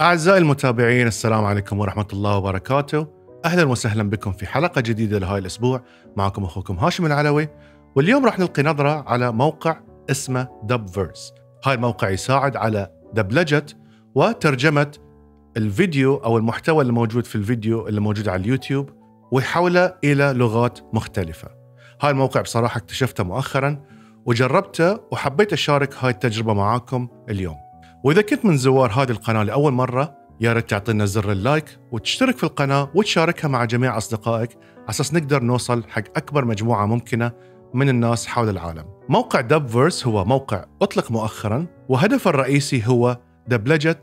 أعزائي المتابعين السلام عليكم ورحمة الله وبركاته أهلا وسهلا بكم في حلقة جديدة لهاي الأسبوع معكم أخوكم هاشم العلوي واليوم راح نلقي نظرة على موقع اسمه دبفيرس هاي الموقع يساعد على دبلجة وترجمة الفيديو أو المحتوى اللي موجود في الفيديو اللي موجود على اليوتيوب ويحوله إلى لغات مختلفة هاي الموقع بصراحة اكتشفته مؤخرا وجربته وحبيت أشارك هاي التجربة معاكم اليوم واذا كنت من زوار هذه القناه لاول مره يا ريت تعطينا زر اللايك وتشترك في القناه وتشاركها مع جميع اصدقائك اساس نقدر نوصل حق اكبر مجموعه ممكنه من الناس حول العالم. موقع دبفرس هو موقع اطلق مؤخرا وهدفه الرئيسي هو دبلجه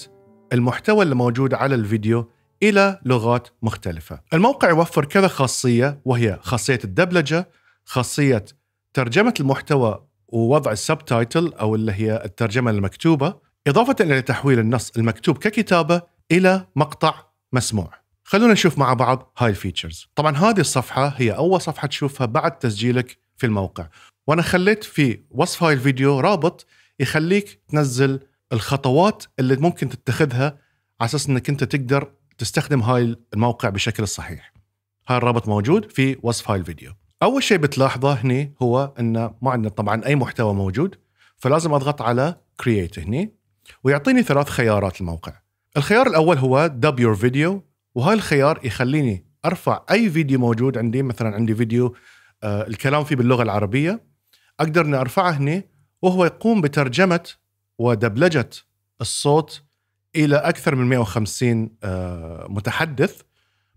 المحتوى الموجود على الفيديو الى لغات مختلفه. الموقع يوفر كذا خاصيه وهي خاصيه الدبلجه، خاصيه ترجمه المحتوى ووضع السبتايتل او اللي هي الترجمه المكتوبه، إضافة إلى تحويل النص المكتوب ككتابة إلى مقطع مسموع خلونا نشوف مع بعض هاي الفيتشرز طبعا هذه الصفحة هي أول صفحة تشوفها بعد تسجيلك في الموقع وأنا خليت في وصف هاي الفيديو رابط يخليك تنزل الخطوات اللي ممكن تتخذها على أساس أنك أنت تقدر تستخدم هاي الموقع بشكل الصحيح هاي الرابط موجود في وصف هاي الفيديو أول شيء بتلاحظه هني هو أنه ما عندنا طبعا أي محتوى موجود فلازم أضغط على create هني ويعطيني ثلاث خيارات الموقع الخيار الأول هو دب يور فيديو وهاي الخيار يخليني أرفع أي فيديو موجود عندي مثلا عندي فيديو آه، الكلام فيه باللغة العربية أقدر أني أرفعه هنا وهو يقوم بترجمة ودبلجة الصوت إلى أكثر من 150 آه، متحدث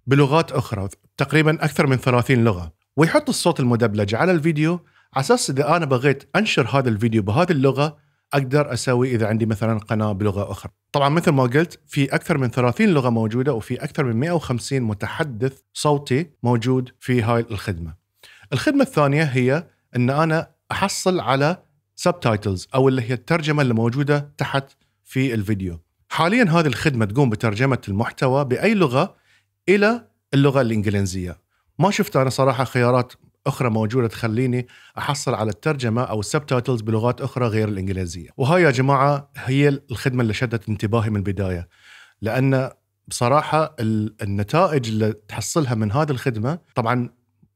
بلغات أخرى تقريبا أكثر من 30 لغة ويحط الصوت المدبلج على الفيديو على أساس إذا أنا بغيت أنشر هذا الفيديو بهذه اللغة اقدر اسوي اذا عندي مثلا قناه بلغه اخرى. طبعا مثل ما قلت في اكثر من 30 لغه موجوده وفي اكثر من 150 متحدث صوتي موجود في هاي الخدمه. الخدمه الثانيه هي ان انا احصل على سبتايتلز او اللي هي الترجمه اللي موجوده تحت في الفيديو. حاليا هذه الخدمه تقوم بترجمه المحتوى باي لغه الى اللغه الانجليزيه. ما شفت انا صراحه خيارات اخرى موجوده تخليني احصل على الترجمه او السبتايتلز بلغات اخرى غير الانجليزيه وهاي يا جماعه هي الخدمه اللي شدت انتباهي من البدايه لان بصراحه النتائج اللي تحصلها من هذه الخدمه طبعا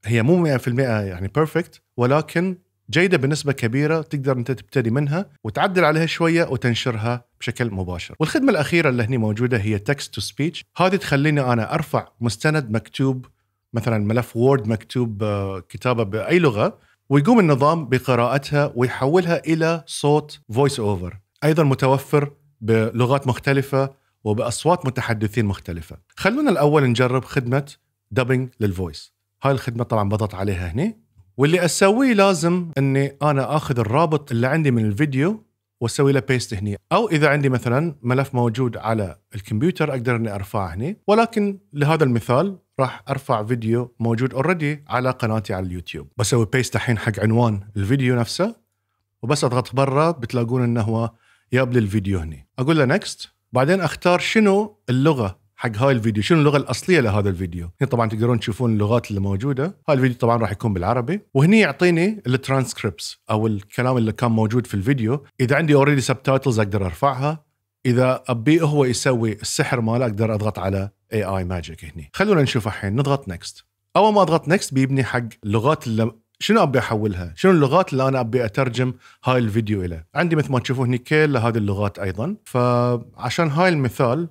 هي مو 100% يعني بيرفكت ولكن جيدة بنسبة كبيرة تقدر أنت تبتدي منها وتعدل عليها شوية وتنشرها بشكل مباشر والخدمة الأخيرة اللي هني موجودة هي تكست تو سبيتش هذه تخليني أنا أرفع مستند مكتوب مثلا ملف وورد مكتوب آه، كتابه باي لغه ويقوم النظام بقراءتها ويحولها الى صوت فويس اوفر ايضا متوفر بلغات مختلفه وباصوات متحدثين مختلفه خلونا الاول نجرب خدمه دبنج للفويس هاي الخدمه طبعا بضغط عليها هنا واللي اسويه لازم اني انا اخذ الرابط اللي عندي من الفيديو واسوي له بيست هني او اذا عندي مثلا ملف موجود على الكمبيوتر اقدر اني ارفعه هني ولكن لهذا المثال راح ارفع فيديو موجود اوريدي على قناتي على اليوتيوب بسوي بيست الحين حق عنوان الفيديو نفسه وبس اضغط برا بتلاقون انه هو ياب لي الفيديو هني اقول له نكست بعدين اختار شنو اللغه حق هاي الفيديو شنو اللغه الاصليه لهذا الفيديو هنا طبعا تقدرون تشوفون اللغات اللي موجوده هاي الفيديو طبعا راح يكون بالعربي وهني يعطيني الترانسكريبتس او الكلام اللي كان موجود في الفيديو اذا عندي اوريدي سبتايتلز اقدر ارفعها اذا ابي هو يسوي السحر ماله اقدر اضغط على اي اي ماجيك هني خلونا نشوف الحين نضغط نكست اول ما اضغط نكست بيبني حق لغات اللي شنو ابي احولها؟ شنو اللغات اللي انا ابي اترجم هاي الفيديو الى؟ عندي مثل ما تشوفون هني كل هذه اللغات ايضا، فعشان هاي المثال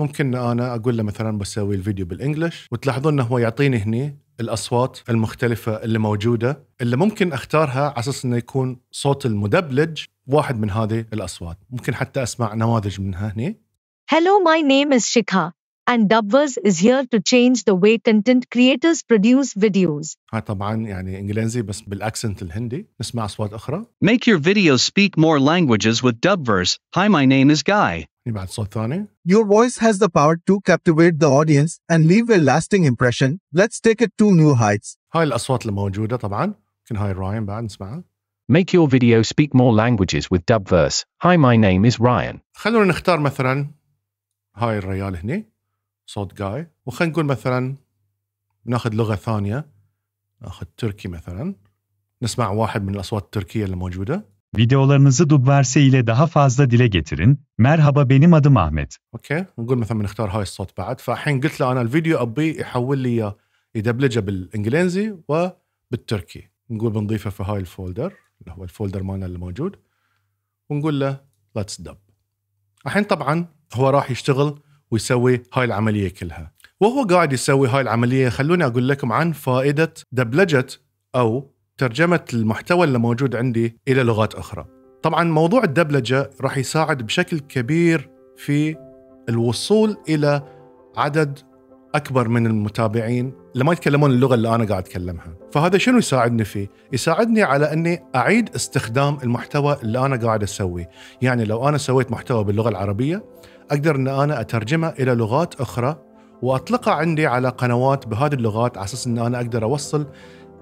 ممكن انا اقول له مثلا بسوي الفيديو بالانجلش وتلاحظون انه هو يعطيني هني الاصوات المختلفه اللي موجوده اللي ممكن اختارها على اساس انه يكون صوت المدبلج واحد من هذه الاصوات ممكن حتى اسمع نماذج منها هني Hello my name is Shikha and Dubverse is here to change the way content creators produce videos. طبعا يعني انجليزي بس الهندي نسمع Make your videos speak more languages with Dubverse. Hi, my name is Guy. Your voice has the power to captivate the audience and leave a lasting impression. Let's take it to new heights. الاصوات طبعا Make your video speak more languages with Dubverse. Hi, my name is Ryan. خلونا نختار مثلا هاي الريال هني. صوت جاي وخلينا نقول مثلا ناخذ لغه ثانيه ناخذ تركي مثلا نسمع واحد من الاصوات التركيه اللي موجوده Videolarınızı ile daha fazla dile getirin. Merhaba benim adım Ahmet. نقول مثلا بنختار هاي الصوت بعد فالحين قلت له انا الفيديو ابي يحول لي اياه يدبلجه بالانجليزي وبالتركي. نقول بنضيفه في هاي الفولدر اللي هو الفولدر مالنا اللي موجود ونقول له ليتس دب. الحين طبعا هو راح يشتغل ويسوي هاي العمليه كلها وهو قاعد يسوي هاي العمليه خلوني اقول لكم عن فائده دبلجه او ترجمه المحتوى اللي موجود عندي الى لغات اخرى طبعا موضوع الدبلجه راح يساعد بشكل كبير في الوصول الى عدد اكبر من المتابعين اللي ما يتكلمون اللغه اللي انا قاعد اتكلمها، فهذا شنو يساعدني فيه؟ يساعدني على اني اعيد استخدام المحتوى اللي انا قاعد اسويه، يعني لو انا سويت محتوى باللغه العربيه اقدر ان انا اترجمه الى لغات اخرى واطلقه عندي على قنوات بهذه اللغات على اساس ان انا اقدر اوصل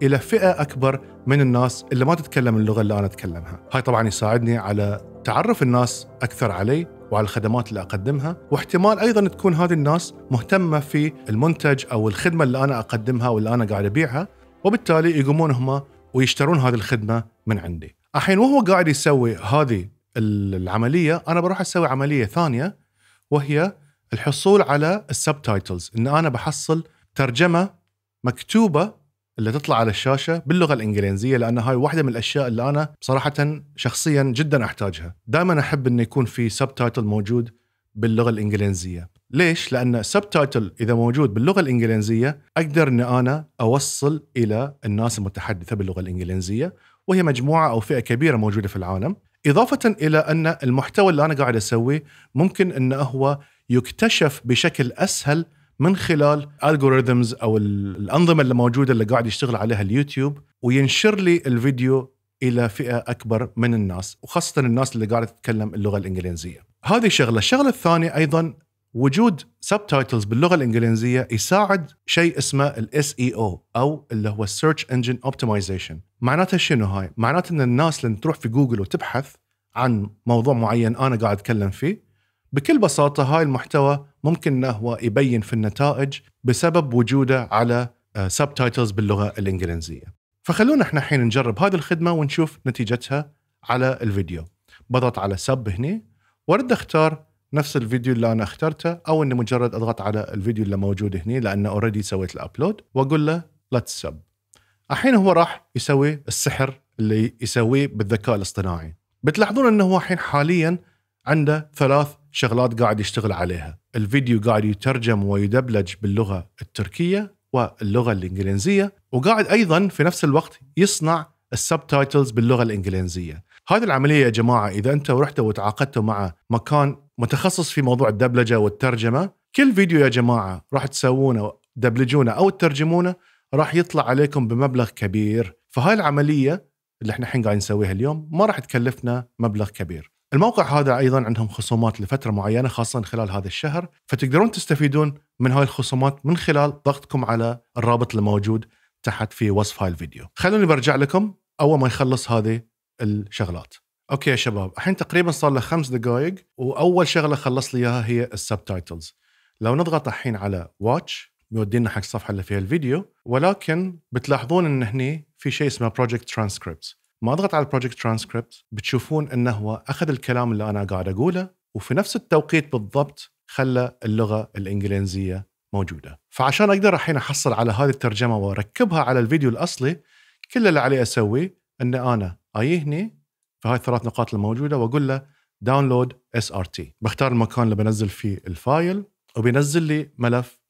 الى فئه اكبر من الناس اللي ما تتكلم اللغه اللي انا اتكلمها. هاي طبعا يساعدني على تعرف الناس اكثر علي وعلى الخدمات اللي اقدمها، واحتمال ايضا تكون هذه الناس مهتمه في المنتج او الخدمه اللي انا اقدمها واللي انا قاعد ابيعها، وبالتالي يقومون هم ويشترون هذه الخدمه من عندي. الحين وهو قاعد يسوي هذه العمليه انا بروح اسوي عمليه ثانيه وهي الحصول على السبتايتلز ان انا بحصل ترجمه مكتوبه اللي تطلع على الشاشه باللغه الانجليزيه لان هاي واحده من الاشياء اللي انا بصراحه شخصيا جدا احتاجها دائما احب انه يكون في سبتايتل موجود باللغه الانجليزيه ليش لان السبتايتل اذا موجود باللغه الانجليزيه اقدر ان انا اوصل الى الناس المتحدثه باللغه الانجليزيه وهي مجموعه او فئه كبيره موجوده في العالم إضافة إلى أن المحتوى اللي أنا قاعد أسويه ممكن أنه هو يكتشف بشكل أسهل من خلال algorithms أو الأنظمة اللي موجودة اللي قاعد يشتغل عليها اليوتيوب وينشر لي الفيديو إلى فئة أكبر من الناس وخاصة الناس اللي قاعدة تتكلم اللغة الإنجليزية هذه شغلة الشغلة الثانية أيضا وجود سبتايتلز باللغه الانجليزيه يساعد شيء اسمه الاس اي او e او اللي هو السيرش انجن اوبتمايزيشن معناتها شنو هاي معناتها ان الناس لما تروح في جوجل وتبحث عن موضوع معين انا قاعد اتكلم فيه بكل بساطه هاي المحتوى ممكن انه هو يبين في النتائج بسبب وجوده على سبتايتلز آه، باللغه الانجليزيه فخلونا احنا الحين نجرب هذه الخدمه ونشوف نتيجتها على الفيديو بضغط على سب هنا وارد اختار نفس الفيديو اللي انا اخترته او اني مجرد اضغط على الفيديو اللي موجود هنا لانه اوريدي سويت الابلود واقول له لا سب الحين هو راح يسوي السحر اللي يسويه بالذكاء الاصطناعي بتلاحظون انه هو الحين حاليا عنده ثلاث شغلات قاعد يشتغل عليها الفيديو قاعد يترجم ويدبلج باللغه التركيه واللغه الانجليزيه وقاعد ايضا في نفس الوقت يصنع السبتايتلز باللغه الانجليزيه هذه العمليه يا جماعه اذا انت رحتوا وتعاقدتوا مع مكان متخصص في موضوع الدبلجه والترجمه كل فيديو يا جماعه راح تسوونه دبلجونه او ترجمونه راح يطلع عليكم بمبلغ كبير فهاي العمليه اللي احنا الحين قاعدين نسويها اليوم ما راح تكلفنا مبلغ كبير الموقع هذا ايضا عندهم خصومات لفتره معينه خاصه خلال هذا الشهر فتقدرون تستفيدون من هاي الخصومات من خلال ضغطكم على الرابط الموجود تحت في وصف هاي الفيديو خلوني برجع لكم اول ما يخلص هذه الشغلات اوكي يا شباب الحين تقريبا صار له خمس دقائق واول شغله خلص لي اياها هي السبتايتلز لو نضغط الحين على واتش بيودينا حق الصفحه اللي فيها الفيديو ولكن بتلاحظون ان هني في شيء اسمه بروجكت ترانسكريبت ما اضغط على البروجكت ترانسكريبت بتشوفون انه هو اخذ الكلام اللي انا قاعد اقوله وفي نفس التوقيت بالضبط خلى اللغه الانجليزيه موجوده فعشان اقدر الحين احصل على هذه الترجمه واركبها على الفيديو الاصلي كل اللي علي اسويه ان انا اجي هني فهاي الثلاث نقاط الموجوده واقول له داونلود اس ار تي بختار المكان اللي بنزل فيه الفايل وبينزل لي ملف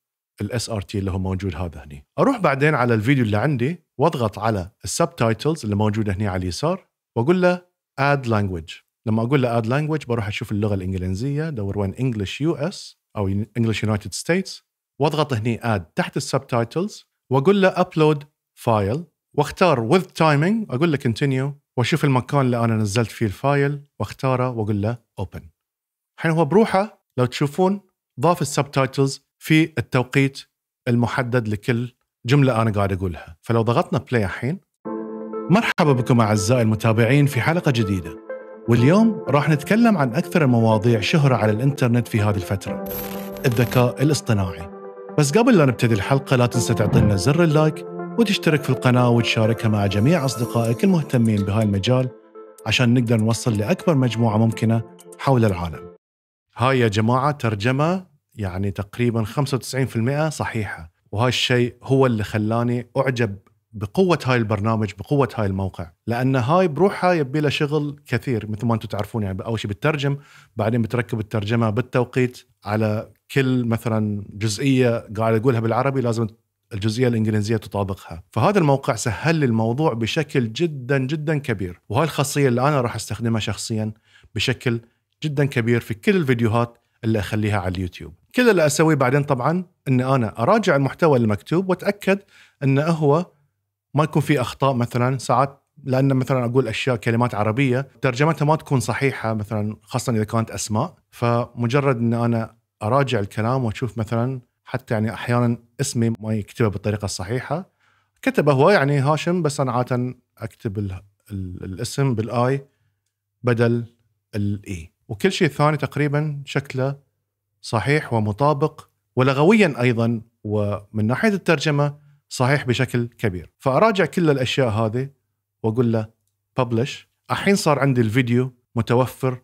الاس ار تي اللي هو موجود هذا هني اروح بعدين على الفيديو اللي عندي واضغط على السب تايتلز اللي موجوده هني على اليسار واقول له اد لانجوج لما اقول له اد لانجوج بروح اشوف اللغه الانجليزيه دور وين انجلش يو اس او انجلش يونايتد ستيتس واضغط هني اد تحت السب تايتلز واقول له ابلود فايل واختار with timing اقول له continue واشوف المكان اللي انا نزلت فيه الفايل واختاره واقول له اوبن. الحين هو بروحه لو تشوفون ضاف السبتايتلز في التوقيت المحدد لكل جمله انا قاعد اقولها، فلو ضغطنا بلاي الحين مرحبا بكم اعزائي المتابعين في حلقه جديده. واليوم راح نتكلم عن اكثر المواضيع شهره على الانترنت في هذه الفتره. الذكاء الاصطناعي. بس قبل لا نبتدي الحلقه لا تنسى تعطينا زر اللايك وتشترك في القناة وتشاركها مع جميع أصدقائك المهتمين بهاي المجال عشان نقدر نوصل لأكبر مجموعة ممكنة حول العالم هاي يا جماعة ترجمة يعني تقريبا 95% صحيحة وهاي الشيء هو اللي خلاني أعجب بقوة هاي البرنامج بقوة هاي الموقع لأن هاي بروحها يبي لها شغل كثير مثل ما أنتم تعرفون يعني أول شيء بتترجم بعدين بتركب الترجمة بالتوقيت على كل مثلا جزئية قاعد أقولها بالعربي لازم الجزئيه الانجليزيه تطابقها فهذا الموقع سهل لي الموضوع بشكل جدا جدا كبير وهاي الخاصيه اللي انا راح استخدمها شخصيا بشكل جدا كبير في كل الفيديوهات اللي اخليها على اليوتيوب كل اللي اسويه بعدين طبعا ان انا اراجع المحتوى المكتوب واتاكد انه هو ما يكون في اخطاء مثلا ساعات لان مثلا اقول اشياء كلمات عربيه ترجمتها ما تكون صحيحه مثلا خاصه اذا كانت اسماء فمجرد ان انا اراجع الكلام واشوف مثلا حتى يعني احيانا اسمي ما يكتبه بالطريقه الصحيحه كتبه هو يعني هاشم بس انا عاده اكتب الـ الـ الاسم بالاي بدل الاي وكل شيء ثاني تقريبا شكله صحيح ومطابق ولغويا ايضا ومن ناحيه الترجمه صحيح بشكل كبير فاراجع كل الاشياء هذه واقول له ببلش الحين صار عندي الفيديو متوفر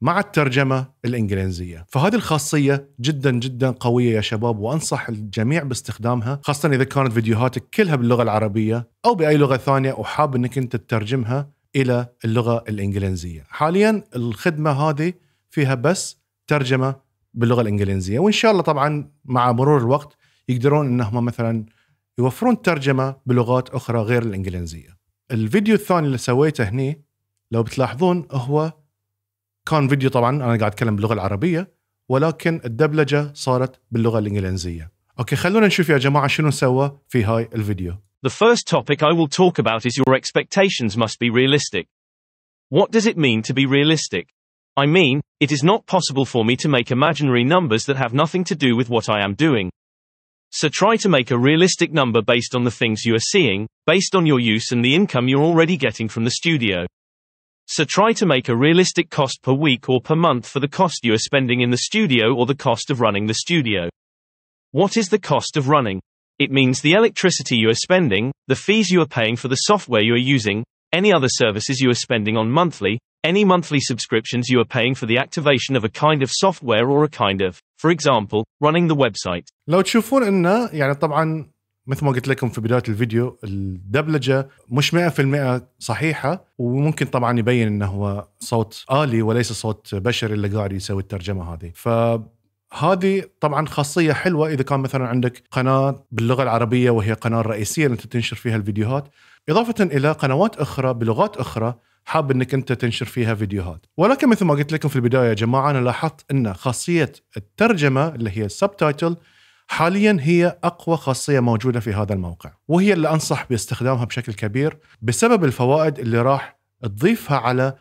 مع الترجمة الإنجليزية فهذه الخاصية جدا جدا قوية يا شباب وأنصح الجميع باستخدامها خاصة إذا كانت فيديوهاتك كلها باللغة العربية أو بأي لغة ثانية وحاب أنك أنت تترجمها إلى اللغة الإنجليزية حاليا الخدمة هذه فيها بس ترجمة باللغة الإنجليزية وإن شاء الله طبعا مع مرور الوقت يقدرون أنهم مثلا يوفرون ترجمة بلغات أخرى غير الإنجليزية الفيديو الثاني اللي سويته هني لو بتلاحظون هو كان فيديو طبعا انا قاعد اتكلم باللغه العربيه ولكن الدبلجه صارت باللغه الانجليزيه اوكي خلونا نشوف يا جماعه شنو سوى في هاي الفيديو The first topic I will talk about is your expectations must be realistic. What does it mean to be realistic? I mean, it is not possible for me to make imaginary numbers that have nothing to do with what I am doing. So try to make a realistic number based on the things you are seeing, based on your use and the income you're already getting from the studio. So try to make a realistic cost per week or per month for the cost you are spending in the studio or the cost of running the studio. What is the cost of running? It means the electricity you are spending, the fees you are paying for the software you are using, any other services you are spending on monthly, any monthly subscriptions you are paying for the activation of a kind of software or a kind of, for example, running the website. مثل ما قلت لكم في بدايه الفيديو الدبلجه مش 100% صحيحه وممكن طبعا يبين انه هو صوت الي وليس صوت بشري اللي قاعد يسوي الترجمه هذه ف هذه طبعا خاصيه حلوه اذا كان مثلا عندك قناه باللغه العربيه وهي قناه رئيسيه انت تنشر فيها الفيديوهات اضافه الى قنوات اخرى بلغات اخرى حاب انك انت تنشر فيها فيديوهات ولكن مثل ما قلت لكم في البدايه يا جماعه انا لاحظت ان خاصيه الترجمه اللي هي Subtitle حاليا هي اقوى خاصيه موجوده في هذا الموقع وهي اللي انصح باستخدامها بشكل كبير بسبب الفوائد اللي راح تضيفها على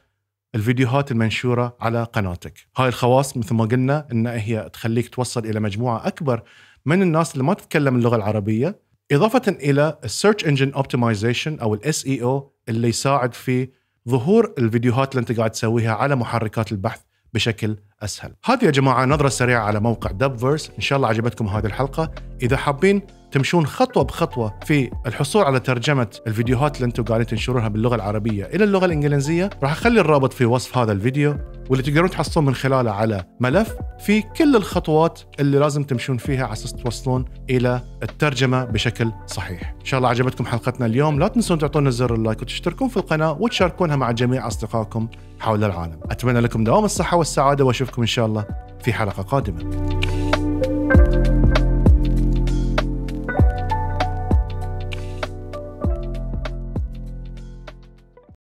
الفيديوهات المنشوره على قناتك هاي الخواص مثل ما قلنا ان هي تخليك توصل الى مجموعه اكبر من الناس اللي ما تتكلم اللغه العربيه اضافه الى السيرش انجن اوبتمايزيشن او الاس اي او e اللي يساعد في ظهور الفيديوهات اللي انت قاعد تسويها على محركات البحث بشكل اسهل. هذه يا جماعه نظره سريعه على موقع دبفرس، ان شاء الله عجبتكم هذه الحلقه، اذا حابين تمشون خطوه بخطوه في الحصول على ترجمه الفيديوهات اللي انتم قاعدين تنشرونها باللغه العربيه الى اللغه الانجليزيه راح اخلي الرابط في وصف هذا الفيديو واللي تقدرون تحصلون من خلاله على ملف في كل الخطوات اللي لازم تمشون فيها على اساس توصلون الى الترجمه بشكل صحيح. ان شاء الله عجبتكم حلقتنا اليوم، لا تنسون تعطونا زر اللايك وتشتركون في القناه وتشاركونها مع جميع اصدقائكم حول العالم. اتمنى لكم دوام الصحه والسعاده واشوفكم ان شاء الله في حلقه قادمه.